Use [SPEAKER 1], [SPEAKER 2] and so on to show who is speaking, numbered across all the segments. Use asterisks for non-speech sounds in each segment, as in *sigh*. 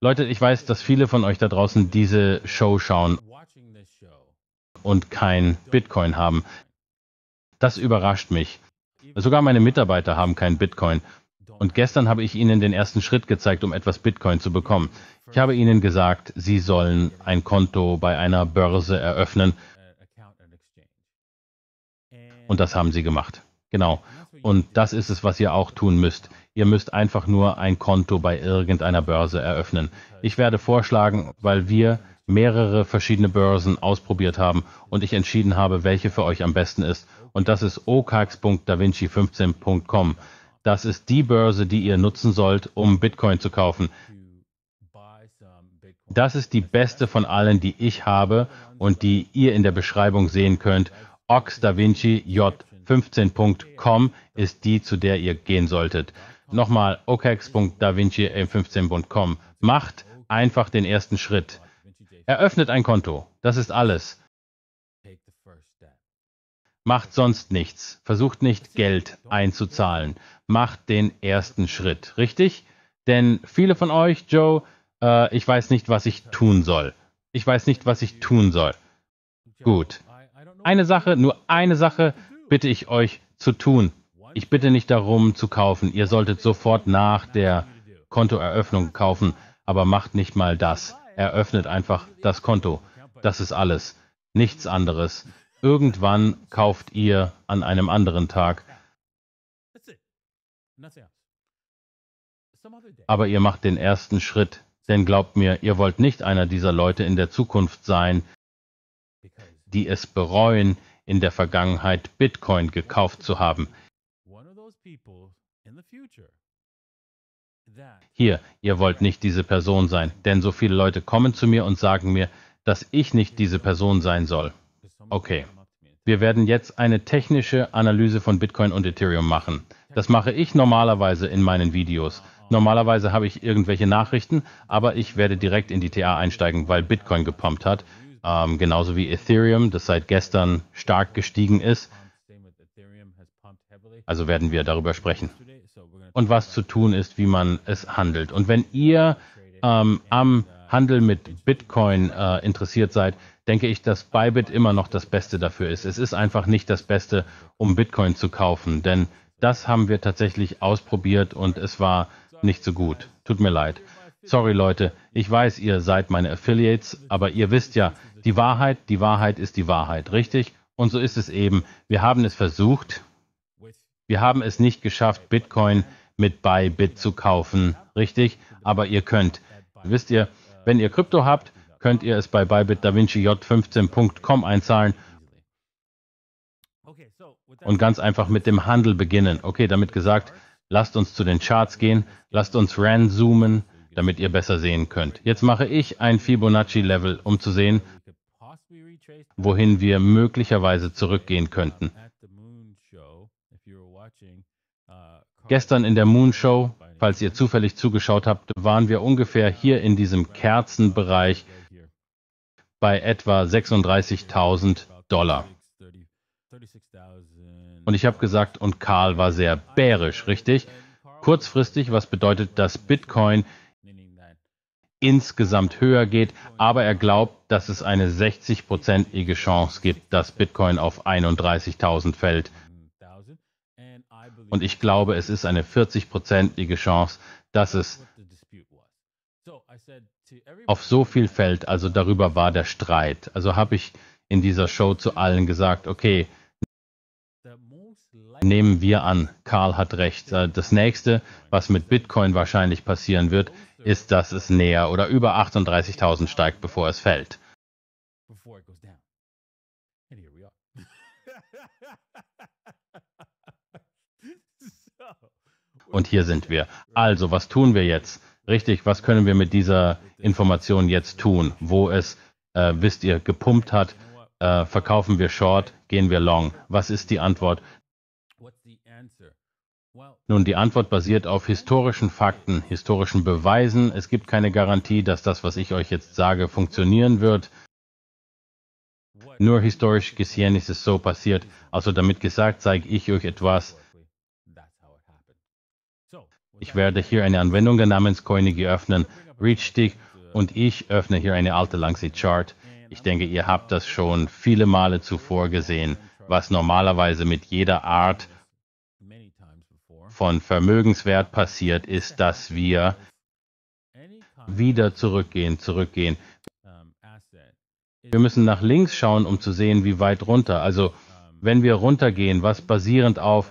[SPEAKER 1] Leute, ich weiß, dass viele von euch da draußen diese Show schauen und kein Bitcoin haben. Das überrascht mich. Sogar meine Mitarbeiter haben kein Bitcoin. Und gestern habe ich ihnen den ersten Schritt gezeigt, um etwas Bitcoin zu bekommen. Ich habe ihnen gesagt, sie sollen ein Konto bei einer Börse eröffnen. Und das haben sie gemacht. Genau. Und das ist es, was ihr auch tun müsst. Ihr müsst einfach nur ein Konto bei irgendeiner Börse eröffnen. Ich werde vorschlagen, weil wir mehrere verschiedene Börsen ausprobiert haben und ich entschieden habe, welche für euch am besten ist. Und das ist okax.davinci15.com. Das ist die Börse, die ihr nutzen sollt, um Bitcoin zu kaufen. Das ist die beste von allen, die ich habe und die ihr in der Beschreibung sehen könnt. Ox Da Vinci J 15.com ist die, zu der ihr gehen solltet. Nochmal, okex.davinci 15com Macht einfach den ersten Schritt. Eröffnet ein Konto. Das ist alles. Macht sonst nichts. Versucht nicht Geld einzuzahlen. Macht den ersten Schritt. Richtig? Denn viele von euch, Joe, äh, ich weiß nicht, was ich tun soll. Ich weiß nicht, was ich tun soll. Gut. Eine Sache, nur eine Sache bitte ich euch zu tun. Ich bitte nicht darum zu kaufen. Ihr solltet sofort nach der Kontoeröffnung kaufen, aber macht nicht mal das. Eröffnet einfach das Konto. Das ist alles. Nichts anderes. Irgendwann kauft ihr an einem anderen Tag. Aber ihr macht den ersten Schritt, denn glaubt mir, ihr wollt nicht einer dieser Leute in der Zukunft sein, die es bereuen, in der Vergangenheit Bitcoin gekauft zu haben. Hier, ihr wollt nicht diese Person sein, denn so viele Leute kommen zu mir und sagen mir, dass ich nicht diese Person sein soll. Okay, wir werden jetzt eine technische Analyse von Bitcoin und Ethereum machen. Das mache ich normalerweise in meinen Videos. Normalerweise habe ich irgendwelche Nachrichten, aber ich werde direkt in die TA einsteigen, weil Bitcoin gepumpt hat ähm, genauso wie Ethereum, das seit gestern stark gestiegen ist. Also werden wir darüber sprechen. Und was zu tun ist, wie man es handelt. Und wenn ihr ähm, am Handel mit Bitcoin äh, interessiert seid, denke ich, dass Bybit immer noch das Beste dafür ist. Es ist einfach nicht das Beste, um Bitcoin zu kaufen, denn das haben wir tatsächlich ausprobiert und es war nicht so gut. Tut mir leid. Sorry Leute, ich weiß, ihr seid meine Affiliates, aber ihr wisst ja, die Wahrheit, die Wahrheit ist die Wahrheit, richtig? Und so ist es eben. Wir haben es versucht. Wir haben es nicht geschafft, Bitcoin mit Bybit zu kaufen, richtig? Aber ihr könnt. Wisst ihr, wenn ihr Krypto habt, könnt ihr es bei Bybit DaVinci J15.com einzahlen und ganz einfach mit dem Handel beginnen. Okay, damit gesagt, lasst uns zu den Charts gehen, lasst uns ranzoomen damit ihr besser sehen könnt. Jetzt mache ich ein Fibonacci-Level, um zu sehen, wohin wir möglicherweise zurückgehen könnten. Gestern in der Moon Show, falls ihr zufällig zugeschaut habt, waren wir ungefähr hier in diesem Kerzenbereich bei etwa 36.000 Dollar. Und ich habe gesagt, und Karl war sehr bärisch, richtig? Kurzfristig, was bedeutet, dass Bitcoin insgesamt höher geht, aber er glaubt, dass es eine 60-prozentige Chance gibt, dass Bitcoin auf 31.000 fällt. Und ich glaube, es ist eine 40-prozentige Chance, dass es auf so viel fällt. Also darüber war der Streit. Also habe ich in dieser Show zu allen gesagt, okay, nehmen wir an, Karl hat recht. Das nächste, was mit Bitcoin wahrscheinlich passieren wird, ist, dass es näher oder über 38.000 steigt, bevor es fällt. *laughs* Und hier sind wir. Also, was tun wir jetzt? Richtig, was können wir mit dieser Information jetzt tun, wo es, äh, wisst ihr, gepumpt hat? Äh, verkaufen wir Short? Gehen wir Long? Was ist die Antwort? Nun, die Antwort basiert auf historischen Fakten, historischen Beweisen. Es gibt keine Garantie, dass das, was ich euch jetzt sage, funktionieren wird. Nur historisch gesehen ist es so passiert. Also damit gesagt, zeige ich euch etwas. Ich werde hier eine Anwendung der Coinigi öffnen, ReachStick, und ich öffne hier eine alte Langsy-Chart. Ich denke, ihr habt das schon viele Male zuvor gesehen, was normalerweise mit jeder Art von Vermögenswert passiert, ist, dass wir wieder zurückgehen, zurückgehen. Wir müssen nach links schauen, um zu sehen, wie weit runter. Also, wenn wir runtergehen, was basierend auf,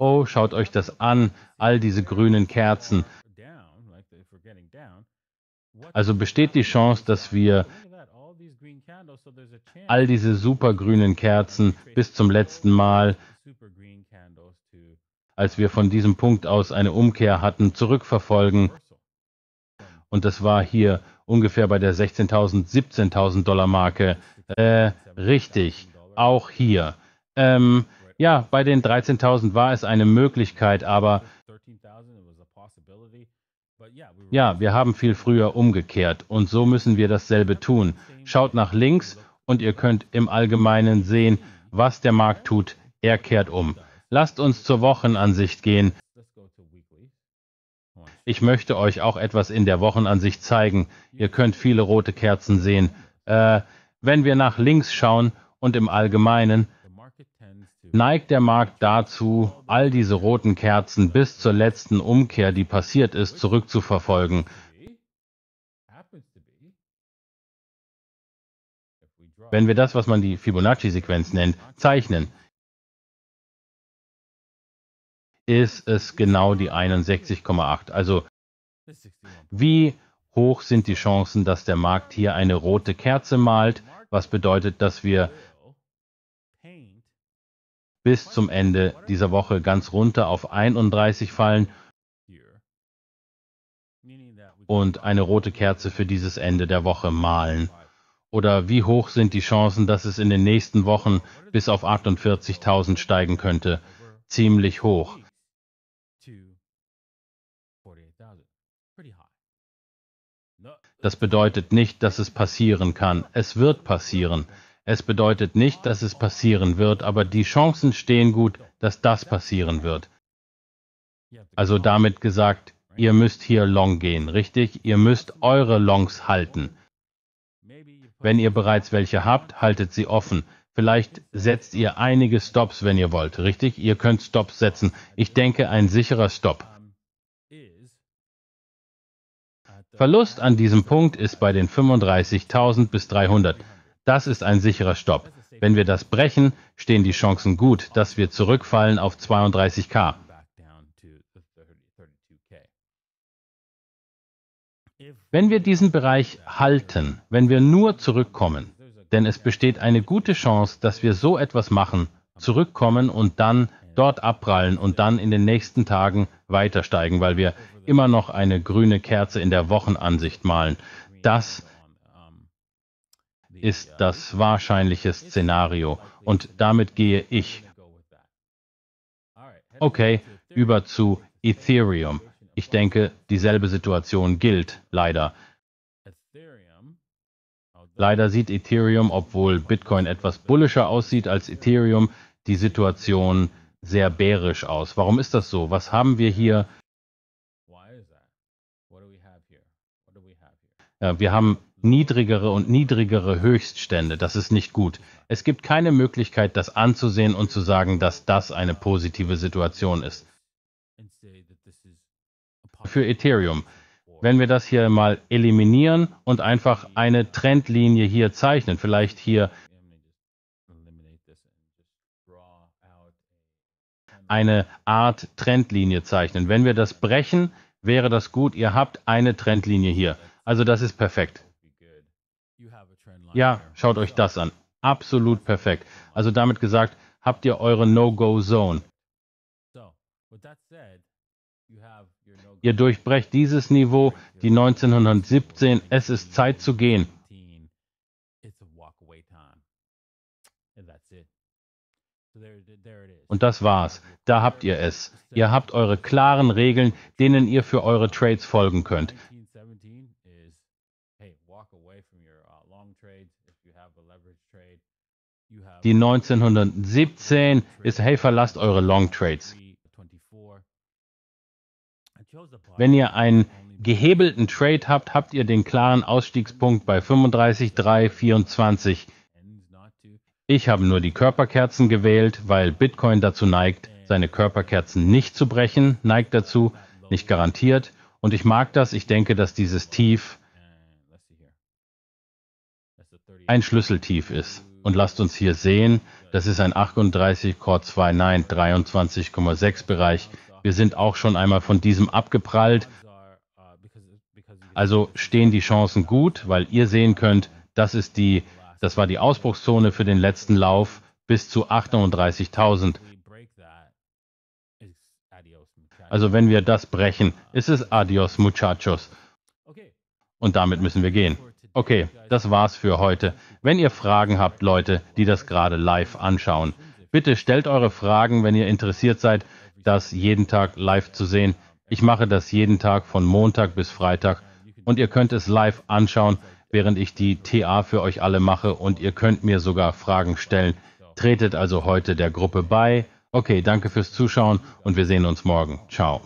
[SPEAKER 1] oh, schaut euch das an, all diese grünen Kerzen. Also besteht die Chance, dass wir all diese supergrünen Kerzen bis zum letzten Mal als wir von diesem Punkt aus eine Umkehr hatten, zurückverfolgen. Und das war hier ungefähr bei der 16.000, 17.000 Dollar Marke. Äh, richtig, auch hier. Ähm, ja, bei den 13.000 war es eine Möglichkeit, aber ja, wir haben viel früher umgekehrt und so müssen wir dasselbe tun. Schaut nach links und ihr könnt im Allgemeinen sehen, was der Markt tut. Er kehrt um. Lasst uns zur Wochenansicht gehen. Ich möchte euch auch etwas in der Wochenansicht zeigen. Ihr könnt viele rote Kerzen sehen. Äh, wenn wir nach links schauen und im Allgemeinen, neigt der Markt dazu, all diese roten Kerzen bis zur letzten Umkehr, die passiert ist, zurückzuverfolgen. Wenn wir das, was man die Fibonacci-Sequenz nennt, zeichnen, ist es genau die 61,8. Also wie hoch sind die Chancen, dass der Markt hier eine rote Kerze malt, was bedeutet, dass wir bis zum Ende dieser Woche ganz runter auf 31 fallen und eine rote Kerze für dieses Ende der Woche malen. Oder wie hoch sind die Chancen, dass es in den nächsten Wochen bis auf 48.000 steigen könnte? Ziemlich hoch. Das bedeutet nicht, dass es passieren kann. Es wird passieren. Es bedeutet nicht, dass es passieren wird, aber die Chancen stehen gut, dass das passieren wird. Also damit gesagt, ihr müsst hier long gehen, richtig? Ihr müsst eure Longs halten. Wenn ihr bereits welche habt, haltet sie offen. Vielleicht setzt ihr einige Stops, wenn ihr wollt, richtig? Ihr könnt Stops setzen. Ich denke, ein sicherer Stop. Verlust an diesem Punkt ist bei den 35.000 bis 300. Das ist ein sicherer Stopp. Wenn wir das brechen, stehen die Chancen gut, dass wir zurückfallen auf 32k. Wenn wir diesen Bereich halten, wenn wir nur zurückkommen, denn es besteht eine gute Chance, dass wir so etwas machen, zurückkommen und dann dort abprallen und dann in den nächsten Tagen weiter steigen, weil wir immer noch eine grüne Kerze in der Wochenansicht malen. Das ist das wahrscheinliche Szenario und damit gehe ich. Okay, über zu Ethereum. Ich denke, dieselbe Situation gilt leider. Leider sieht Ethereum, obwohl Bitcoin etwas bullischer aussieht als Ethereum, die Situation sehr bärisch aus. Warum ist das so? Was haben wir hier? Äh, wir haben niedrigere und niedrigere Höchststände. Das ist nicht gut. Es gibt keine Möglichkeit, das anzusehen und zu sagen, dass das eine positive Situation ist. Für Ethereum. Wenn wir das hier mal eliminieren und einfach eine Trendlinie hier zeichnen, vielleicht hier eine Art Trendlinie zeichnen. Wenn wir das brechen, wäre das gut. Ihr habt eine Trendlinie hier. Also das ist perfekt. Ja, schaut euch das an. Absolut perfekt. Also damit gesagt, habt ihr eure No-Go-Zone. Ihr durchbrecht dieses Niveau, die 1917. Es ist Zeit zu gehen. Und das war's. Da habt ihr es. Ihr habt eure klaren Regeln, denen ihr für eure Trades folgen könnt. Uh, Die 1917 ist, hey, verlasst eure Long Trades. Wenn ihr einen gehebelten Trade habt, habt ihr den klaren Ausstiegspunkt bei 35,324. Ich habe nur die Körperkerzen gewählt, weil Bitcoin dazu neigt, seine Körperkerzen nicht zu brechen, neigt dazu, nicht garantiert. Und ich mag das. Ich denke, dass dieses Tief ein Schlüsseltief ist. Und lasst uns hier sehen, das ist ein 38 Core 2 Nein 23,6 Bereich. Wir sind auch schon einmal von diesem abgeprallt. Also stehen die Chancen gut, weil ihr sehen könnt, das ist die das war die Ausbruchszone für den letzten Lauf bis zu 38.000. Also wenn wir das brechen, ist es Adios Muchachos. Und damit müssen wir gehen. Okay, das war's für heute. Wenn ihr Fragen habt, Leute, die das gerade live anschauen, bitte stellt eure Fragen, wenn ihr interessiert seid, das jeden Tag live zu sehen. Ich mache das jeden Tag von Montag bis Freitag und ihr könnt es live anschauen während ich die TA für euch alle mache und ihr könnt mir sogar Fragen stellen. Tretet also heute der Gruppe bei. Okay, danke fürs Zuschauen und wir sehen uns morgen. Ciao.